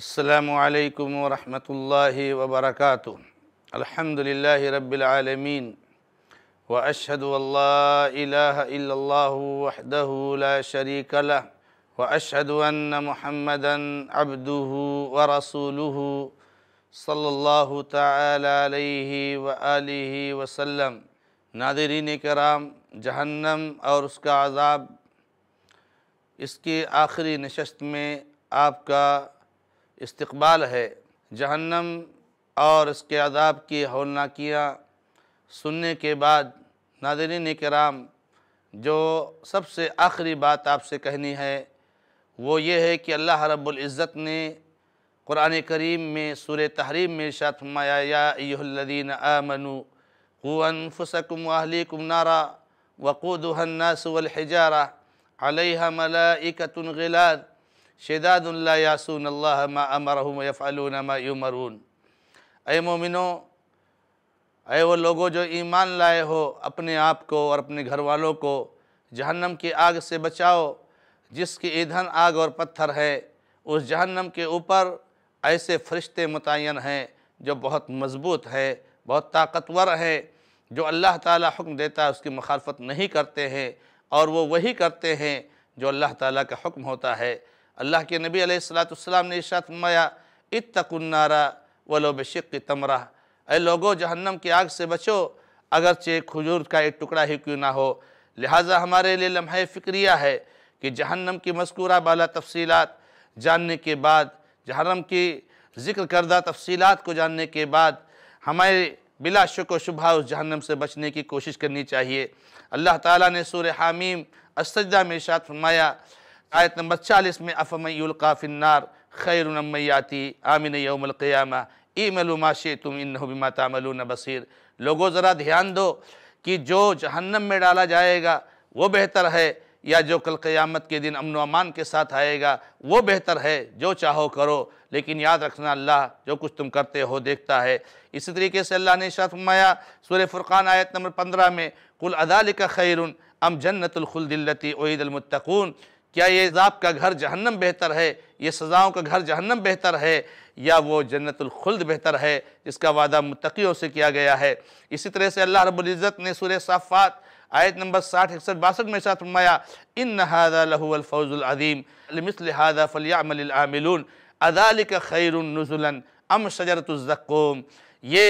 असलकम वरहमल वबरक अलहमदिल्ल रबालमीन व अशद वहदला शरीक व अशद महमदन अबदू व रसूल सल्लल्लाहु अलैहि व आलिहि वसल्लम नादरीन कराम जहन्नम और उसका अजाब इसकी आखिरी नशस्त में आपका इस्तबाल है जहन्नम और इसके आदाब की हौलनाकियाँ सुनने के बाद नादरीन कराम जो सबसे आखिरी बात आपसे कहनी है वो ये है कि अल्लाह रब्ज़त ने क़ुरान करीम में सूर तहरीम में शात फरमायादीन आमनु कुनफसकुम अहलिकुम नारा हजारा अलह मलाकतुलगलाद शदादुल्ला यासून अल्लाह मा अमरहम अय मोमिनो अय वो लोगों जो ईमान लाए हो अपने आप को और अपने घर वालों को जहन्नम की आग से बचाओ जिसकी ईंधन आग और पत्थर है उस जहन्नम के ऊपर ऐसे फरिश्ते मुतन हैं जो बहुत मज़बूत है बहुत ताकतवर है जो अल्लाह ताला हुक्म देता है उसकी मखालफत नहीं करते हैं और वो वही करते हैं जो अल्लाह ताला का हुक्म होता है अल्लाह के नबी अलैहिस्सलाम ने इशात फरमाया इतकुन्नारा वलो बशिक तमरा अरे लोगो जहन्नम की आग से बचो अगरचे खजूर का एक टुकड़ा ही क्यों ना हो लिहाजा हमारे लिए लम्हे फ़िक्रिया है कि जहन्नम की मस्कूरा बाला तफसीलात जानने के बाद जहन्नम की जिक्र करदा तफसीलात को जानने के बाद हमारे बिला शक व शुबा उस जहन्नम से बचने की कोशिश करनी चाहिए अल्लाह ताला ने सूर हामीम असजदा में इशात फरमाया आयत नंबर चालीस में खैर खैरनमयाती आमिन यौमलक़यामा ई मलुमाशे तुम इन बिमा तामलून बसीर लोगो ज़रा ध्यान दो कि जो जहन्नम में डाला जाएगा वो बेहतर है या जो कल क़यामत के दिन अमन अमान के साथ आएगा वो बेहतर है जो चाहो करो लेकिन याद रखना अल्लाह जो कुछ तुम करते हो देखता है इसी तरीके से अल्लाह ने शरफमाया सुर फ़ुर्क़ान आयत नंबर पंद्रह में कुल अदाल का खैर अम जन्नतुलखुलदिल्लती ओदलमतकून क्या ये अजाब का घर जहन्नम बेहतर है ये सज़ाओं का घर जहन्नम बेहतर है या वो जन्नतुल्खुल्द बेहतर है जिसका वादा मुतकीों से किया गया है इसी तरह से अल्लाह रब्ज़त ने सुर साफ़ात आयत नंबर साठ इकसठ बासठ में साथ फरमाया इन नहादा लहूफ़ौज़ुलदीम हादा फ़लियामिलमिलून अदालिक खैरनजुलन अम शजरतज़क्म ये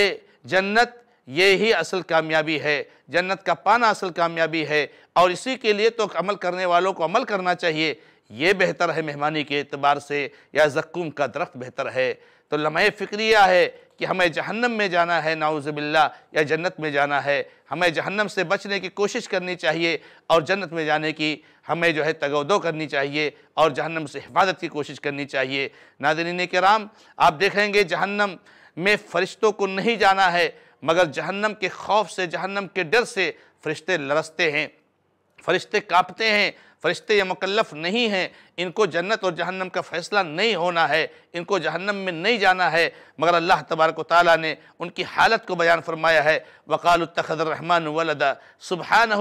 जन्नत ये ही असल कामयाबी है जन्नत का पाना असल कामयाबी है और इसी के लिए तो अमल करने वालों को अमल करना चाहिए ये बेहतर है मेहमानी के अतबार से या जक्कूम का दरख्त बेहतर है तो लम्हे फ़िक्रिया है कि हमें जहन्नम में जाना है नाउज़बिल्ला या जन्नत में जाना है हमें जहन्नम से बचने की कोशिश करनी चाहिए और जन्नत में जाने की हमें जो है तगोदो करनी चाहिए और जहन्नम से हिफाजत की कोशिश करनी चाहिए नाजरीन कराम आप देखेंगे जहन्नम में फ़रिश्तों को नहीं जाना है मगर जहन्नम के खौफ से जहन्नम के डर से फरिश्ते लरसते हैं फरिश्ते कांपते हैं फरिश्ते ये मुकल्लफ नहीं हैं इनको जन्नत और जहन्नम का फ़ैसला नहीं होना है इनको जहन्नम में नहीं जाना है मगर अल्लाह तबारक ताली ने उनकी हालत को बयान फरमाया है वकाल तखदर रहमान वलदा सुबहान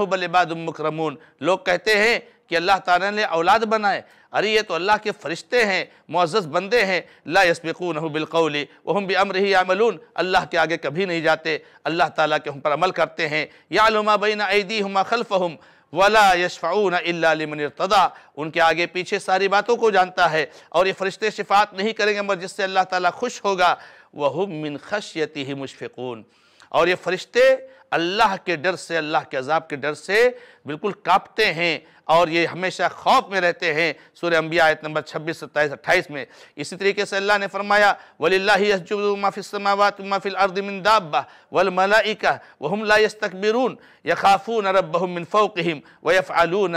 मुकरमून लोग कहते हैं कि अल्लाह ताला ने औलाद बनाए अरे ये तो अल्लाह के फ़रिश्ते हैं मुआज़ बंदे हैं ला यसबिकून बिलकौली वहम भी अमर ही अमलून अल्लाह के आगे कभी नहीं जाते अल्लाह ताला के हम पर अमल करते हैं या लुमा बैन ऐदी हम खल्फ़ हम वला यशफ़ाऊन इलामतदा उनके आगे पीछे सारी बातों को जानता है और ये फ़रिश्ते शिफात नहीं करेंगे मगर जिससे अल्लाह ताला खुश होगा वह मिन खशियती ही मुशफ़िकून और ये फ़रिश्ते अल्लाह के डर से अल्लाह के अजाब के डर से बिल्कुल कांपते हैं और ये हमेशा खौफ में रहते हैं सूर्य अम्बिया आयत नंबर छब्बीस सत्ताईस अट्ठाईस में इसी तरीके से अल्लाह ने फरमाया वलीजुबात माफिल अर्दमिनदाबा वल मलाइका वहम ला तकबरून यखाफून वफ़ आलून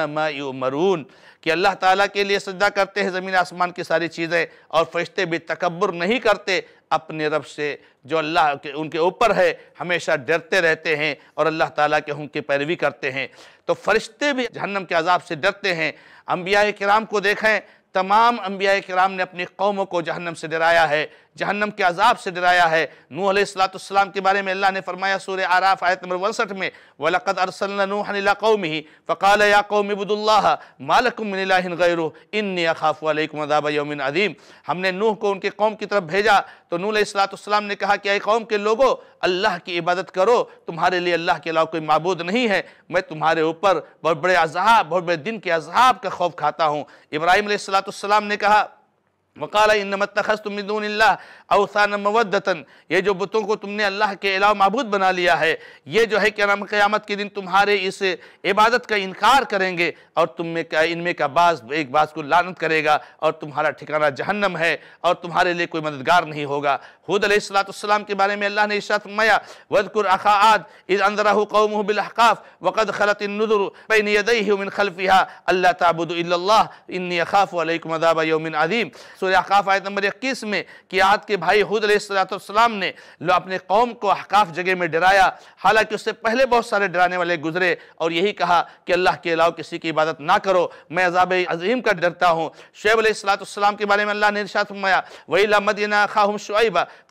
मरून कि अल्लाह ताला के लिए सजदा करते हैं ज़मीन आसमान की सारी चीज़ें और फरिश्ते भी तकबर नहीं करते अपने रब से जो अल्लाह के उनके ऊपर है हमेशा डरते रहते हैं और अल्लाह ताला के उनकी पैरवी करते हैं तो फरिश्ते भी जहन्नम के अजाब से डरते हैं अम्बिया कराम को देखें तमाम अम्बिया कराम ने अपनी कौमों को जहन्नम से डराया है जहन्नम के अजाब से डराया है नू अलैहिस्सलाम के बारे में अल्लाह ने फरमाया सूर आराफ आयत नंबर उनसठ में वलकद अरसलनूहला कौम ही फ़काल या कौम इबुदुल्ला गैर इन अखाफ़ुम अदाब यौमिन अदीम हमने नूह को उनके कौम की तरफ भेजा तो नूह अलैहिस्सलाम ने कहा कि अय कौम के लोगों अल्लाह की इबादत करो तुम्हारे लिए अल्लाह के अलावा कोई मबूद नहीं है मैं तुम्हारे ऊपर बहुत बड़े अजहाब बहुत बड़े दिन के अजहाब का खौफ खाता हूँ इब्राहिम सलाम ने कहा इन वकाल इनमतखस्तमदूनल्ला अवसान मवदतन ये जो बुतों को तुमने अल्लाह के अलावा महबूद बना लिया है ये जो है क्या नाम क़्यामत के दिन तुम्हारे इस इबादत का इनकार करेंगे और तुम में क्या इनमें का बास एक बास को लानत करेगा और तुम्हारा ठिकाना जहन्नम है और तुम्हारे लिए कोई मददगार नहीं होगा खुद सलाम के बारे में अल्लाह ने इशात माया वदकुर अखाद इज अंदरा कौम बिलहकाफ़ वक़द खलत नदुरदई मिन खलफ़िया अल्लाह ताबुद इन्नी अखाफ़ वालकम यौमिन अदीम सूर्य अहकाफ आयत नंबर इक्कीस में कि आद के भाई हूद सलाम ने लो अपने कौम को अहकाफ जगह में डराया हालांकि उससे पहले बहुत सारे डराने वाले गुजरे और यही कहा कि अल्लाह के अलावा किसी की इबादत ना करो मैं अजाब अजीम का डरता हूँ शेब अलैहिस्सलाम के बारे में अल्लाह ने इरशाद फरमाया वही मदीना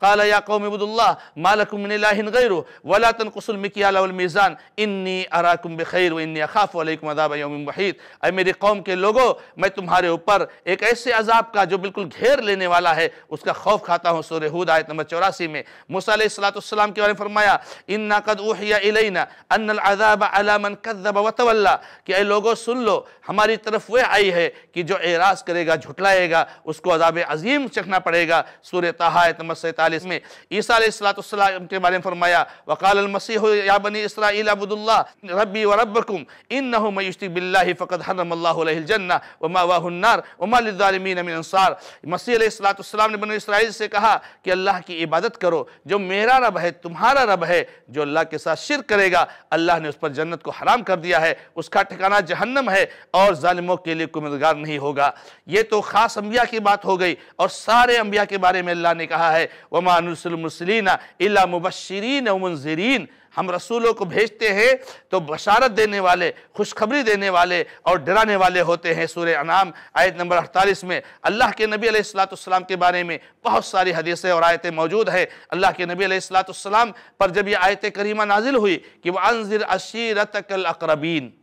قال يا قوم عبد الله ما لكم من اله غيره ولا تنقصوا المكيال والميزان اني اراكم بخير واني اخاف عليكم عذاب يوم محيط اي मेरी कौम के लोगों मैं तुम्हारे ऊपर एक ऐसे अजाब का जो बिल्कुल बिल्कुल घेर लेने वाला है उसका खौफ खाता हूँ सूर्य हूद आयत नंबर चौरासी में मूसलाम के बारे में फरमाया इन नकद उलना अनब अलामन कदब वतवल्ला कि अरे लोगो सुन लो हमारी तरफ वह आई है कि जो एराज करेगा झुटलाएगा उसको अजाब अजीम चखना पड़ेगा सूर्य तहायत नंबर सैतालीस में ईसा सलाम के बारे में फरमाया वकाल मसीह याबनी इसराइल अबुदुल्ला रबी व रबकुम इन नहु मयुष्टी बिल्ला फ़कत हरम अल्लाह जन्ना वमा वाहन्नार वमा लिदालमीन अमिन अनसार मसीह सलाम ने बन इसराइल से कहा कि अल्लाह की इबादत करो जो मेरा रब है तुम्हारा रब है जो अल्लाह के साथ शिर करेगा अल्लाह ने उस पर जन्नत को हराम कर दिया है उसका ठिकाना जहन्नम है और ालिमों के लिए कोई मददगार नहीं होगा ये तो ख़ास अम्बिया की बात हो गई और सारे अम्बिया के बारे में अल्लाह ने कहा है वमानसलमसलिन अला मुबशरीन मुंजरीन हम रसूलों को भेजते हैं तो बशारत देने वाले खुशखबरी देने वाले और डराने वाले होते हैं सूर्य अनाम आयत नंबर अड़तालीस में अल्लाह के नबी अलैहिस्सलाम के बारे में बहुत सारी हदीसें और आयतें मौजूद हैं अल्लाह के नबी अलैहिस्सलाम पर जब यह आयत करीमा नाजिल हुई कि वह अनजिर अशीरत अकरबीन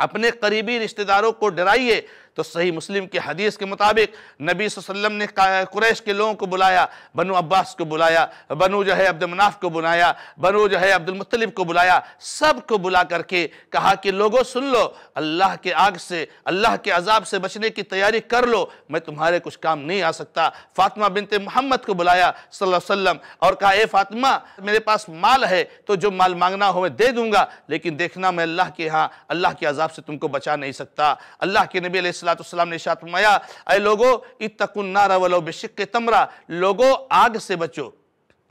अपने करीबी रिश्तेदारों को डराइए तो सही मुस्लिम की हदीस के मुताबिक नबी वसल्लम ने कुरैश के लोगों को बुलाया बनु अब्बास को बुलाया बनु जो है अब्दुलमनाफ को बुलाया बनु जो है अब्दुलमतलब को बुलाया सब को बुला करके कहा कि लोगों सुन लो अल्लाह के आग से अल्लाह के अजाब से बचने की तैयारी कर लो मैं तुम्हारे कुछ काम नहीं आ सकता फातिमा बिनते मोहम्मद को बुलाया सल्लम और कहा ए फातिमा मेरे पास माल है तो जो माल मांगना हो मैं दे दूंगा लेकिन देखना मैं अल्लाह के यहाँ अल्लाह के अजाब से तुमको बचा नहीं सकता अल्लाह के नबी सलाम ने शातमाया अरे लोगो इत तकुन्ना रवलो बेशिक तमरा लोगो आग से बचो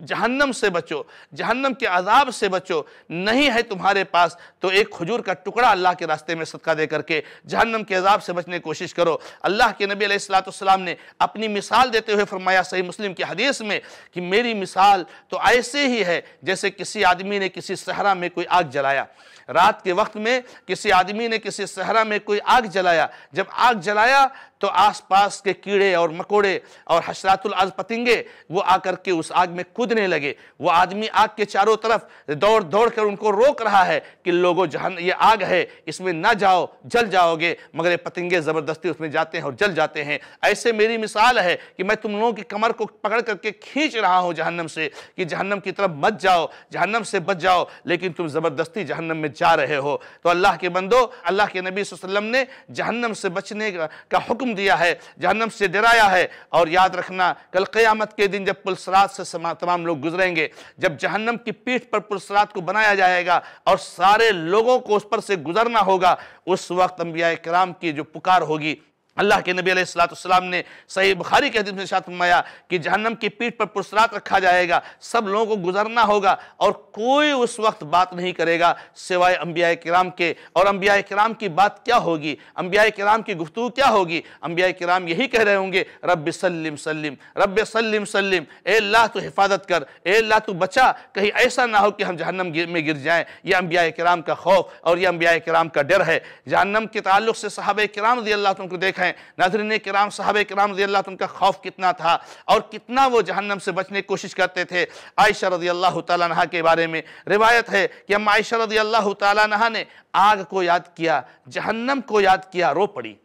जहन्नम से बचो जहन्नम के अजाब से बचो नहीं है तुम्हारे पास तो एक खजूर का टुकड़ा अल्लाह के रास्ते में सदका दे करके जहन्नम के अजाब से बचने की कोशिश करो अल्लाह के नबी अलैहिस्सलाम ने अपनी मिसाल देते हुए फरमाया सही मुस्लिम की हदीस में कि मेरी मिसाल तो ऐसे ही है जैसे किसी आदमी ने किसी सहरा में कोई आग जलाया रात के वक्त में किसी आदमी ने किसी सहरा में कोई आग जलाया जब आग जलाया तो आसपास के कीड़े और मकोड़े और हशरातुल आज पतिंगे वो आकर के उस आग में कूदने लगे वो आदमी आग के चारों तरफ दौड़ दौड़ कर उनको रोक रहा है कि लोगों जहन ये आग है इसमें ना जाओ जल जाओगे मगर ये पतंगे ज़बरदस्ती उसमें जाते हैं और जल जाते हैं ऐसे मेरी मिसाल है कि मैं तुम लोगों की कमर को पकड़ करके खींच रहा हूँ जहन्नम से कि जहन्नम की तरफ मत जाओ जहन्नम से बच जाओ लेकिन तुम ज़बरदस्ती जहन्नम में जा रहे हो तो अल्लाह के बंदो अल्लाह के नबी वसल्लम ने जहन्नम से बचने का हुक्म हुक्म दिया है जहन्नम से डराया है और याद रखना कल क़यामत के दिन जब पुलसरात से तमाम लोग गुजरेंगे जब जहन्नम की पीठ पर पुलसरात को बनाया जाएगा और सारे लोगों को उस पर से गुजरना होगा उस वक्त अम्बिया कराम की जो पुकार होगी अल्लाह के नबी सलाम ने सही बुखारी के हदीस में साथ फरमाया कि जहन्नम की पीठ पर पुरस्रात रखा जाएगा सब लोगों को गुजरना होगा और कोई उस वक्त बात नहीं करेगा सिवाय अम्बिया कराम के और अम्बिया कराम की बात क्या होगी अम्बिया कराम की गुफ्तु क्या होगी अम्बिया कराम यही कह रहे होंगे रब सलीम सलीम रब सलीम सलीम ए अल्लाह तो हिफाजत कर ए अल्लाह तो बचा कहीं ऐसा ना हो कि हम जहन्नम में गिर जाएँ यह अम्बिया कराम का खौफ और यह अम्बिया कराम का डर है जहन्नम के ताल्लुक से साहब कराम रजी अल्लाह तुमको देखा हैं नाजरन कराम साहब कराम रजी अल्लाह उनका खौफ कितना था और कितना वो जहन्नम से बचने की कोशिश करते थे आयशा रजी अल्लाह तह के बारे में रिवायत है कि हम आयशा रजी अल्लाह तह ने आग को याद किया जहन्नम को याद किया रो पड़ी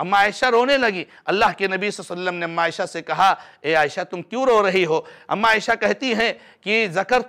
अम्मा आयशा रोने लगी अल्लाह के नबी वसल्लम ने अम्मा आयशा से कहा ए आयशा तुम क्यों रो रही हो अम्मा आयशा कहती हैं कि ज़कर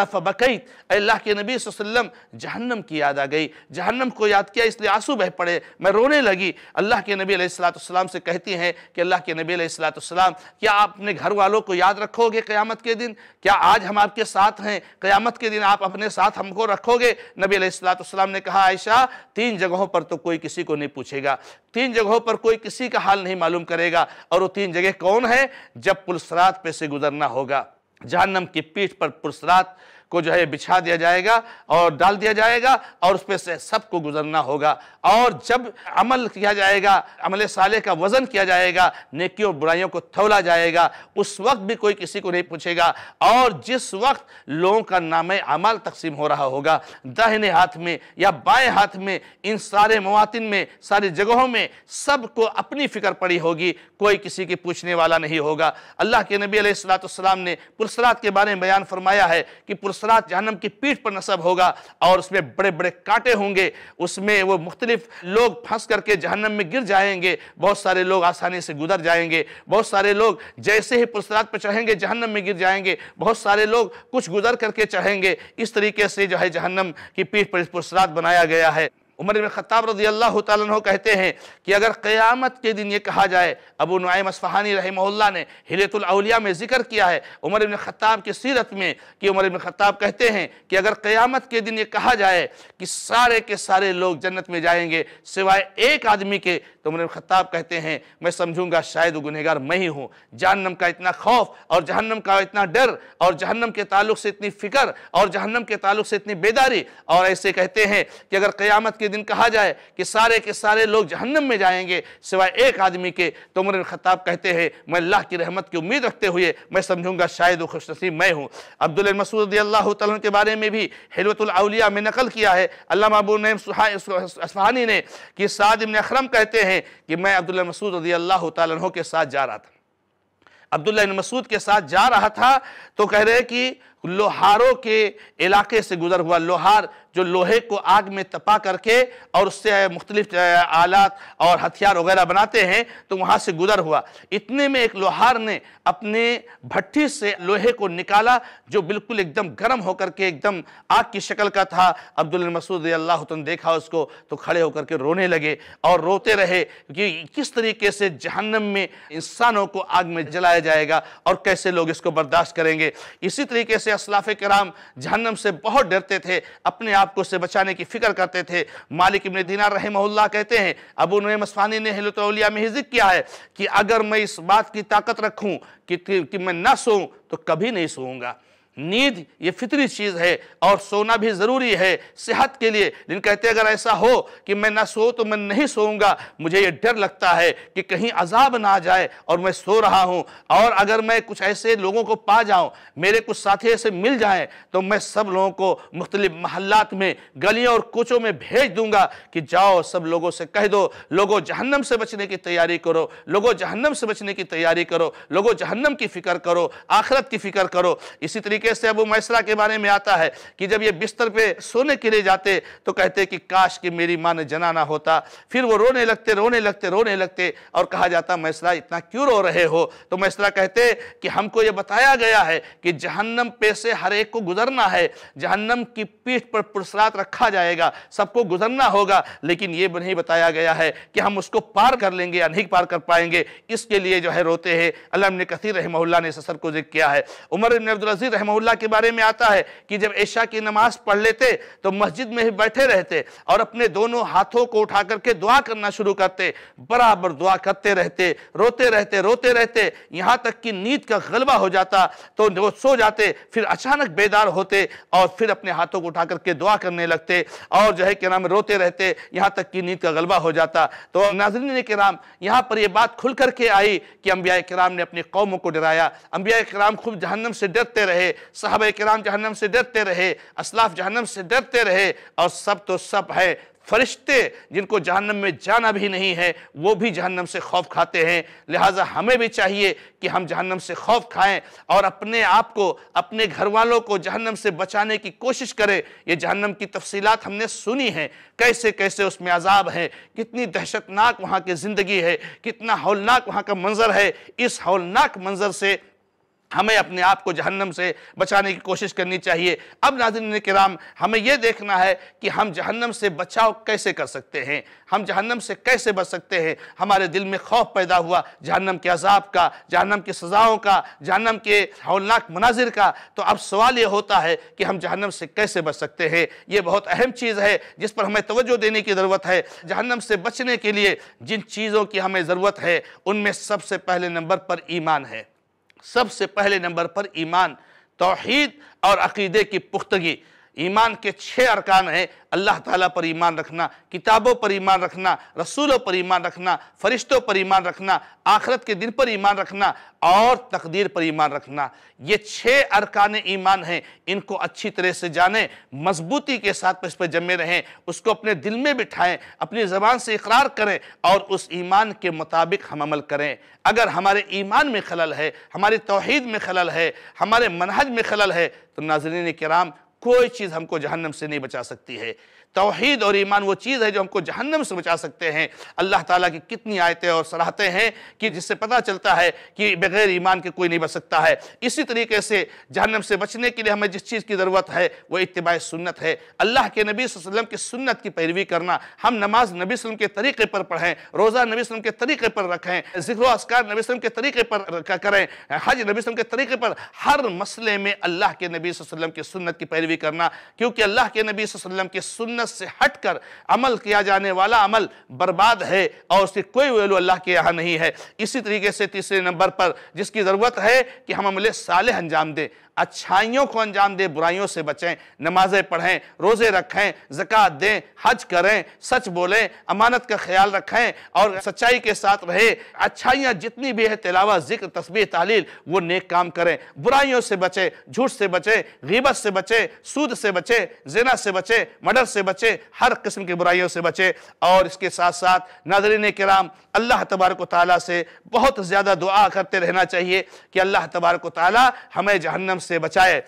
रफ बकैत अल्लाह के नबी वसल्लम जहन्नम की याद आ गई जहन्नम को याद किया इसलिए आंसू बह पड़े मैं रोने लगी अल्लाह के नबी सलाम से कहती हैं कि अल्लाह के नबी सलाम क्या आप अपने घर वालों को याद रखोगे क़्यामत के दिन क्या आज हम आपके साथ हैं क़्यामत के दिन आप अपने साथ हमको रखोगे नबी सलाम ने कहा आयशा तीन जगहों पर तो कोई किसी को नहीं पूछेगा तीन जगह जगहों पर कोई किसी का हाल नहीं मालूम करेगा और वो तीन जगह कौन है जब पुलसरात पे से गुजरना होगा जहन्नम की पीठ पर पुलसरात को जो है बिछा दिया जाएगा और डाल दिया जाएगा और उस पर से सबको गुजरना होगा और जब अमल किया जाएगा अमल साले का वज़न किया जाएगा नेकी और बुराइयों को थौला जाएगा उस वक्त भी कोई किसी को नहीं पूछेगा और जिस वक्त लोगों का नाम अमल तकसीम हो रहा होगा दाहिने हाथ में या बाएं हाथ में इन सारे मवातिन में सारी जगहों में सबको अपनी फ़िक्र पड़ी होगी कोई किसी के पूछने वाला नहीं होगा अल्लाह के नबी सलाम ने पुरसरात के बारे में बयान फरमाया है कि पुरस दूसरा जहनम की पीठ पर नसब होगा और उसमें बड़े बड़े कांटे होंगे उसमें वो मुख्तलिफ लोग फंस करके जहनम में गिर जाएंगे बहुत सारे लोग आसानी से गुजर जाएंगे बहुत सारे लोग जैसे ही पुरसरात पर चढ़ेंगे जहनम में गिर जाएंगे बहुत सारे लोग कुछ गुजर करके चढ़ेंगे इस तरीके से जो है जहनम की पीठ पर पुरसरात बनाया गया है उमर ख़त्ताब रजी अल्लाह तह कहते हैं कि अगर क़यामत के दिन ये कहा जाए अबू नाइम असफ़हानी रहमल्ला ने हिरतुलौलिया में ज़िक्र किया है उमर इबन ख़त्ताब की सीरत में कि उमर इबन ख़त्ताब कहते हैं कि अगर क़यामत के दिन ये कहा जाए कि सारे के सारे लोग जन्नत में जाएंगे सिवाय एक आदमी के तो उमर ख़त्ताब कहते हैं मैं समझूंगा शायद गुनहगार मैं ही हूँ जहन्नम का इतना खौफ और जहन्नम का इतना डर और जहन्नम के ताल्लुक से इतनी फ़िक्र और जहन्नम के ताल्लुक से इतनी बेदारी और ऐसे कहते हैं कि अगर क़यामत के दिन कहा जाए कि सारे के सारे लोग जहन्नम में जाएंगे सिवाय एक आदमी के तो उमर ख़ताब कहते हैं मैं अल्लाह की रहमत की उम्मीद रखते हुए मैं समझूंगा शायद खुश नसीब मैं हूँ अब्दुल मसूद के बारे में भी हलवतुल्लिया में नकल किया है अल्लाह अबू नैम सुहासानी ने कि सादिम अखरम कहते हैं कि मैं अब्दुल मसूद रदी अल्लाह तहों के साथ जा रहा था अब्दुल्ला मसूद के साथ जा रहा था तो कह रहे कि लोहारों के इलाके से गुजर हुआ लोहार जो लोहे को आग में तपा करके और उससे मुख्तलिफ आलात और हथियार वगैरह बनाते हैं तो वहाँ से गुजर हुआ इतने में एक लोहार ने अपने भट्टी से लोहे को निकाला जो बिल्कुल एकदम गर्म होकर के एकदम आग की शक्ल का था अब्दुल मसूद अल्लाह तुम देखा उसको तो खड़े होकर के रोने लगे और रोते रहे कि किस तरीके से जहन्नम में इंसानों को आग में जलाया जाएगा और कैसे लोग इसको बर्दाश्त करेंगे इसी तरीके से से असलाफ कराम जहन्नम से बहुत डरते थे अपने आप को उससे बचाने की फ़िक्र करते थे मालिक इबन दीनार रहमल्ला कहते हैं अबू नईम असफ़ानी ने हलतौलिया में हिजिक किया है कि अगर मैं इस बात की ताकत रखूँ कि, कि मैं ना सोऊँ तो कभी नहीं सोऊँगा नींद ये फितरी चीज़ है और सोना भी ज़रूरी है सेहत के लिए लेकिन कहते अगर ऐसा हो कि मैं ना सो तो मैं नहीं सोऊंगा मुझे ये डर लगता है कि कहीं अजाब ना आ जाए और मैं सो रहा हूँ और अगर मैं कुछ ऐसे लोगों को पा जाऊँ मेरे कुछ साथी ऐसे मिल जाएँ तो मैं सब लोगों को मुख्तलिफ महल्लात में गलियों और कोचों में भेज दूँगा कि जाओ सब लोगों से कह दो लोगों जहन्नम से बचने की तैयारी करो लोगों जहन्नम से बचने की तैयारी करो लोगों जहन्नम की फ़िक्र करो आखरत की फ़िक्र करो इसी तरीके तरीके से अबू मैसरा के बारे में आता है कि जब ये बिस्तर पे सोने के लिए जाते तो कहते कि काश कि मेरी माँ ने जना ना होता फिर वो रोने लगते रोने लगते रोने लगते और कहा जाता मैसरा इतना क्यों रो रहे हो तो मैसरा कहते कि हमको ये बताया गया है कि जहन्नम पे से हर एक को गुजरना है जहन्नम की पीठ पर पुरसरात रखा जाएगा सबको गुजरना होगा लेकिन ये नहीं बताया गया है कि हम उसको पार कर लेंगे या नहीं पार कर पाएंगे इसके लिए जो है रोते हैं अल्लाह कथीर रहमल्ला ने ससर को जिक्र किया है उमर अब्दुल अजीज रहम रहमहुल्ला के बारे में आता है कि जब ऐशा की नमाज पढ़ लेते तो मस्जिद में ही बैठे रहते और अपने दोनों हाथों को उठा करके दुआ करना शुरू करते बराबर दुआ करते रहते रोते रहते रोते रहते यहाँ तक कि नींद का गलबा हो जाता तो वो सो जाते फिर अचानक बेदार होते और फिर अपने हाथों को उठा करके दुआ करने लगते और जो है क्या नाम रोते रहते यहाँ तक कि नींद का गलबा हो जाता तो नाजरीन के नाम यहाँ पर यह बात खुल करके आई कि अम्बिया कराम ने अपनी कौमों को डराया अम्बिया कराम खूब जहन्नम से डरते रहे साहब कराम जहन्नम से डरते रहे असलाफ जहनम से डरते रहे और सब तो सब है फरिश्ते जिनको जहन्नम में जाना भी नहीं है वो भी जहन्नम से खौफ खाते हैं लिहाजा हमें भी चाहिए कि हम जहन्नम से खौफ खाएं और अपने आप को अपने घर वालों को जहन्नम से बचाने की कोशिश करें ये जहन्नम की तफसीलात हमने सुनी हैं कैसे कैसे उसमें अजाब है कितनी दहशतनाक वहाँ की ज़िंदगी है कितना हौलनाक वहाँ का मंज़र है इस हौलनाक मंज़र से हमें अपने आप को जहन्नम से बचाने की कोशिश करनी चाहिए अब नाजरन कराम हमें यह देखना है कि हम जहन्नम से बचाव कैसे कर सकते हैं हम जहन्नम से कैसे बच सकते हैं हमारे दिल में खौफ पैदा हुआ जहन्नम के अजाब का जहन्नम की सज़ाओं का जहन्नम के हौलनाक मनाजिर का तो अब सवाल ये होता है कि हम जहन्नम से कैसे बच सकते हैं ये बहुत अहम चीज़ है जिस पर हमें तोज्जो देने की ज़रूरत है जहन्नम से बचने के लिए जिन चीज़ों की हमें ज़रूरत है उनमें सबसे पहले नंबर पर ईमान है सबसे पहले नंबर पर ईमान तोहद और अकीदे की पुख्तगी ईमान के छः अरकान हैं अल्लाह ताला पर ईमान रखना किताबों पर ईमान रखना रसूलों पर ईमान रखना फरिश्तों पर ईमान रखना आखरत के दिन पर ईमान रखना और तकदीर पर ईमान रखना ये छः अरकान ईमान हैं इनको अच्छी तरह से जानें मजबूती के साथ इस पर जमे रहें उसको अपने दिल में बिठाएं अपनी ज़बान से इकरार करें और उस ईमान के मुताबिक हम अमल करें अगर हमारे ईमान में खलल है हमारी तोहहीद में खलल है हमारे मनहज में खलल है तो नाजरीन कराम कोई चीज़ हमको जहन्नम से नहीं बचा सकती है तोहद और ईमान वो चीज़ है जो हमको जहन्नम से बचा सकते हैं अल्लाह ताला की कितनी आयतें और सराहते हैं कि जिससे पता चलता है कि बगैर ईमान के कोई नहीं बच सकता है इसी तरीके से जहन्नम से बचने के लिए हमें जिस चीज़ की ज़रूरत है वो इतबा सुन्नत है अल्लाह के नबी वसम की सुन्नत की पैरवी करना हम नमाज नबी वसम के तरीके पर पढ़ें रोज़ा नबी वसम के तरीके पर रखें जिक्र असकार नबी वसम के तरीके पर करें हज नबी वसम के तरीके पर हर मसले में अल्लाह के नबी वसम की सुन्नत की पैरवी करना क्योंकि अल्लाह के नबी वसम की सुन्नत सुन्नत से हटकर अमल किया जाने वाला अमल बर्बाद है और उसकी कोई वैल्यू अल्लाह के यहाँ नहीं है इसी तरीके से तीसरे नंबर पर जिसकी ज़रूरत है कि हम अमले साले अंजाम दें अच्छाइयों को अंजाम दें बुराइयों से बचें नमाज़ें पढ़ें रोज़े रखें ज़क़़त दें हज करें सच बोलें अमानत का ख्याल रखें और सच्चाई के साथ रहे अच्छाइयाँ जितनी भी है तलावा जिक्र तस्वीर तालील वो नेक काम करें बुराइयों से बचें झूठ से बचें गीबत से बचें सूद से बचें जना से बचें मर्डर से बचें हर किस्म की बुराइयों से बचें और इसके साथ साथ नाजरीन कराम अल्लाह तबारक ताली से बहुत ज़्यादा दुआ करते रहना चाहिए कि अल्लाह तबारक ताली हमें जहन्नम से बचाए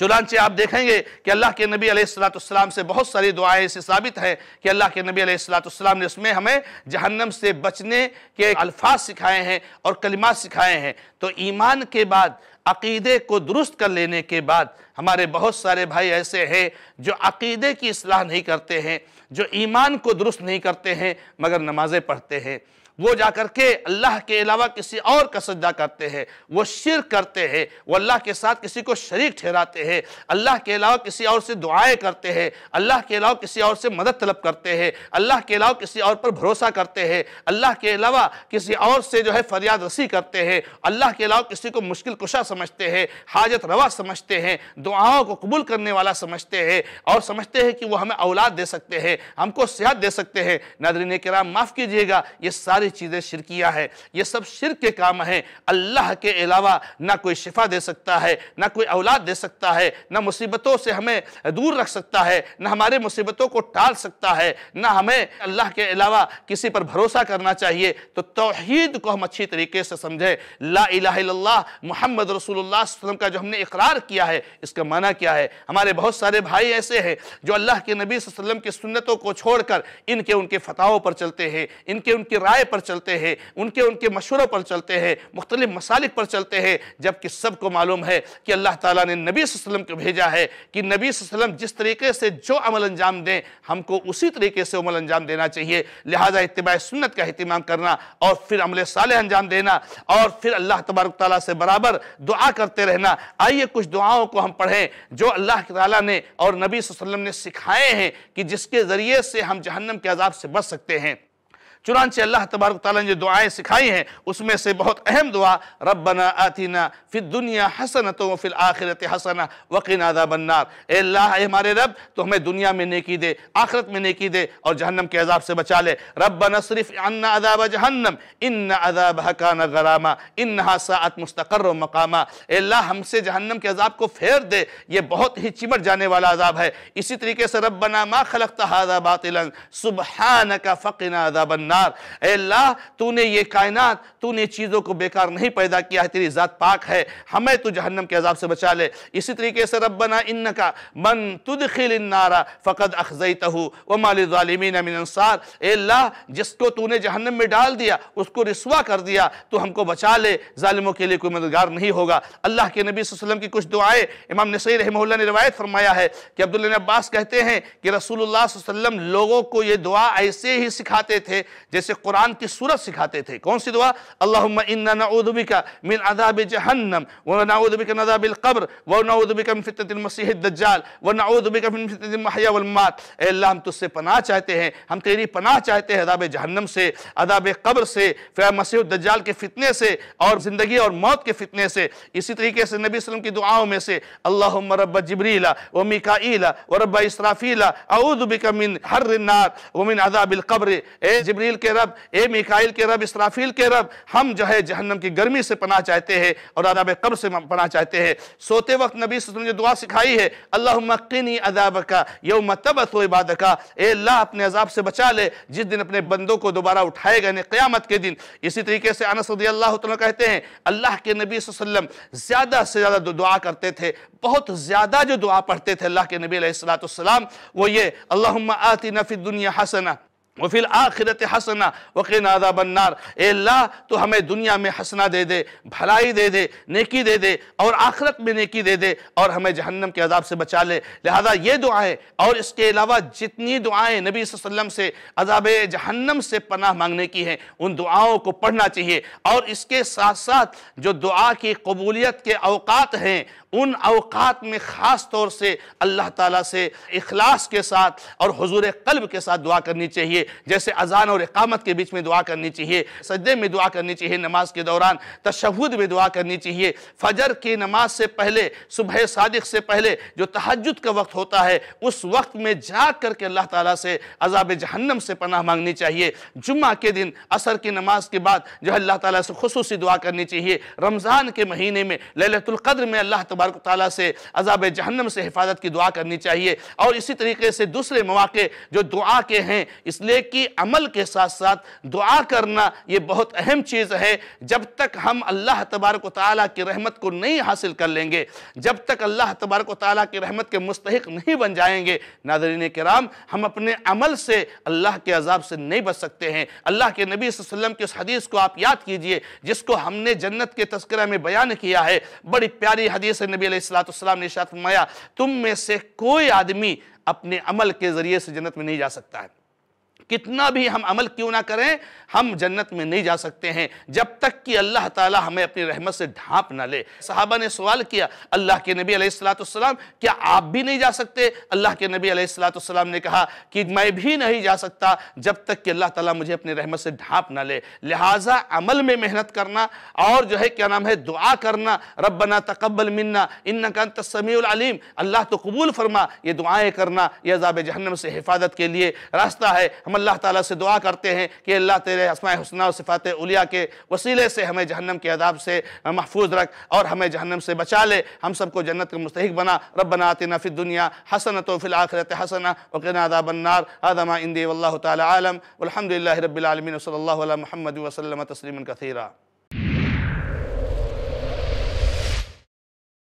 चुनानचे आप देखेंगे कि अल्लाह के नबी सलाम से बहुत सारी दुआएं से साबित है कि अल्लाह के नबी सलाम ने उसमें हमें जहन्नम से बचने के अल्फाज सिखाए हैं और कलिमा सिखाए हैं तो ईमान के बाद अकीदे को दुरुस्त कर लेने के बाद हमारे बहुत सारे भाई ऐसे हैं जो अकीदे की असलाह नहीं करते हैं जो ईमान को दुरुस्त नहीं करते हैं मगर नमाज़ें पढ़ते हैं वो कर के अल्लाह के अलावा किसी और का सजदा करते हैं वो शिर करते हैं वो अल्लाह के साथ किसी को शरीक ठहराते हैं अल्लाह के अलावा किसी और से दुआएं करते हैं अल्लाह के अलावा किसी और से मदद तलब करते हैं अल्लाह के अलावा किसी और पर भरोसा करते हैं अल्लाह के अलावा किसी और से जो है फरियाद रसी करते हैं अल्लाह के अलावा किसी को मुश्किल कुशा समझते हैं हाजत रवा समझते हैं दुआओं को कबूल करने वाला समझते हैं और समझते हैं कि वह हमें औलाद दे सकते हैं हमको सेहत दे सकते हैं नादरीन कराम माफ़ कीजिएगा ये सारी सारी चीज़ें शिरकिया है ये सब शिर के काम हैं अल्लाह के अलावा ना कोई शिफा दे सकता है ना कोई औलाद दे सकता है ना मुसीबतों से हमें दूर रख सकता है ना हमारे मुसीबतों को टाल सकता है ना हमें अल्लाह के अलावा किसी पर भरोसा करना चाहिए तो तोहहीद को हम अच्छी तरीके से समझें ला मोहम्मद रसूलुल्लाह का जो हमने इकरार किया है इसका माना क्या है हमारे बहुत सारे भाई ऐसे हैं जो अल्लाह के नबी वसल्लम की सुन्नतों को छोड़कर इनके उनके फतहों पर चलते हैं इनके उनकी राय पर पर चलते हैं उनके उनके मशवरों पर चलते हैं मुख्तलिफ मसालिक पर चलते हैं जबकि सबको मालूम है कि अल्लाह ताला ने नबी वसल्लम को भेजा है कि नबी वसल्लम जिस तरीके से जो अमल अंजाम दें हमको उसी तरीके से अमल अंजाम देना चाहिए लिहाजा इतबा सुन्नत का अहतमाम करना और फिर अमल साल अंजाम देना और फिर अल्लाह तबारक ताली से बराबर दुआ करते रहना आइए कुछ दुआओं को हम पढ़ें जो अल्लाह ताली ने और नबी वसल्लम ने सिखाए हैं कि जिसके ज़रिए से हम जहन्नम के अजाब से बच सकते हैं चुनानचे अल्लाह तबारक ताली ने जो दुआएँ सिखाई हैं उसमें से बहुत अहम दुआ रबना आतिना फिर दुनिया हसन तो फिर आखिरत हसना वकीनादा बन्नार ए अल्लाह हमारे रब तो हमें दुनिया में नेकी दे आखिरत में नेकी दे और जहन्नम के अजाब से बचा ले रब सिर्फ अन्ना अदाब जहन्नम इन अदाब हकाना गरामा इन हासात मुस्तकर मकामा अल्लाह हमसे जहन्नम के अजाब को फेर दे ये बहुत ही चिमट जाने वाला अजाब है इसी तरीके से रबना मा खलकता हादा बातिलन सुबहान का फ़कीना बेकार अल्लाह तूने ये कायनात तूने चीज़ों को बेकार नहीं पैदा किया है तेरी ज़ात पाक है हमें तो जहन्नम के अजाब से बचा ले इसी तरीके से रबना इन का मन तुद खिल नारा फ़कत अखजई तहु व मालिमिन अमिनसार अल्लाह जिसको तूने जहन्नम में डाल दिया उसको रसुआ कर दिया तो हमको बचा ले ालिमों के लिए कोई मददगार नहीं होगा अल्लाह के नबी वसलम की कुछ दुआएँ इमाम नसई रही ने रवायत फरमाया है कि अब्दुल्ल अब्बास कहते हैं कि रसूल वसम लोगों को ये दुआ ऐसे ही सिखाते थे जैसे कुरान की सूरत सिखाते थे कौन सी दुआ अल्लाह इन्नाउदबी का मिन अदाब जहन्नम व नाउदबी का नदाबिल कब्र व नाउदबी का मिनफ़ितमसीह दज्जाल व नाउदबी का मिनफ़ितमहयावलमात अल्लाह हम तुझसे पनाह चाहते हैं हम तेरी पनाह चाहते हैं अदाब जहन्नम से अदाब कब्र से फ़िर मसीह दज्जाल के फितने से और ज़िंदगी और मौत के फितने से इसी तरीके से नबी वसम की दुआओं में से अल्लाह रब जबरीला व मिकाईला व रब इसराफ़ीला अउदबिका मिन हर नार व मिन अदाबिल कब्र ए जबरील के रब ए मिकाइल के रब इसराफील के रब हम जो है जहन्नम की गर्मी से पना चाहते हैं और अदाब कब से पना चाहते हैं सोते वक्त नबी ने दुआ सिखाई है अल्लाह मक्नी अदाब का यौम तबस इबाद का अल्लाह अपने अजाब से बचा ले जिस दिन अपने बंदों को दोबारा उठाएगा यानी क़्यामत के दिन इसी तरीके से अनस अल्लाह कहते हैं अल्लाह के नबी वसलम ज़्यादा से ज़्यादा दुआ करते थे बहुत ज़्यादा जो दुआ पढ़ते थे अल्लाह के नबी सलाम वो ये अल्लाह आती नफ़ी दुनिया हसना वफिल आखिरत हसना वक़िन ए अल्लाह तो हमें दुनिया में हसना दे दे भलाई दे दे नेकी दे दे और आखिरत में नेकी दे दे और हमें जहन्नम के अजाब से बचा ले लिहाजा ये दुआएं और इसके अलावा जितनी दुआएं नबी वसम से अजाब जहन्नम से पनाह मांगने की हैं उन दुआओं को पढ़ना चाहिए और इसके साथ साथ जो दुआ की कबूलियत के अवकात हैं उन अवकात में ख़ास तौर से अल्लाह ताला से इखलास के साथ और हजूर कल्ब के साथ दुआ करनी चाहिए जैसे अजान और इकामत के बीच में दुआ करनी चाहिए सजदे में दुआ करनी चाहिए नमाज के दौरान तशहद में दुआ करनी चाहिए फजर की नमाज से पहले सुबह सादिक से पहले जो तहजद का वक्त होता है उस वक्त में जा करके अल्लाह ताला से अजाब जहन्नम से पनाह मांगनी चाहिए जुम्मा के दिन असर की नमाज के बाद जो है अल्लाह ताला से खसूस दुआ करनी चाहिए रमज़ान के महीने में ललतुल्क़द्र में अल्लाह तबारक ताली से अजाब जहन्नम से हिफाजत की दुआ करनी चाहिए और इसी तरीके से दूसरे मौाक़े जो दुआ के हैं इसलिए की अमल के साथ साथ दुआ करना ये बहुत अहम चीज़ है जब तक हम अल्लाह तबारक ताली की रहमत को नहीं हासिल कर लेंगे जब तक अल्लाह तबारक ताली की रहमत के मुस्तक नहीं बन जाएंगे नादरीन कराम हम अपने अमल से अल्लाह के अजाब से नहीं बच सकते हैं अल्लाह के नबी वसम की उस हदीस को आप याद कीजिए जिसको हमने जन्नत के तस्करा में बयान किया है बड़ी प्यारी हदीस नबी सलाम ने शात फरमाया तुम में से कोई आदमी अपने अमल के ज़रिए से जन्नत में नहीं जा सकता है कितना भी हम अमल क्यों ना करें हम जन्नत में नहीं जा सकते हैं जब तक कि अल्लाह ताला हमें अपनी रहमत से ढांप ना ले साहबा ने सवाल किया अल्लाह के नबी अलैहिस्सलाम क्या आप भी नहीं जा सकते अल्लाह के नबी अलैहिस्सलाम ने कहा कि मैं भी नहीं जा सकता जब तक कि अल्लाह ताला मुझे अपनी रहमत से ढांप ना ले लिहाजा अमल में मेहनत करना और जो है क्या नाम है दुआ करना रबना तकबल मिन्ना इन्ना का तस्मीम अल्लाह तो कबूल फरमा ये दुआएँ करना ये अजाब जहन्नम से हिफाजत के लिए रास्ता है हम अल्लाह ताला से दुआ करते हैं कि अल्लाह तेरे असमा हसना और सिफ़ात उलिया के वसीले से हमें जहन्नम के अदाब से महफूज रख और हमें जहन्नम से बचा ले हम सबको जन्नत का मुस्तक बना रब बनाते नफ़ी दुनिया हसन तो फिल आखरत हसना वकिन आदमा इंदी वल्ल तालम अलहमदिल्ला रबालमिन वसल महमद वसलम तस्लीम कथीरा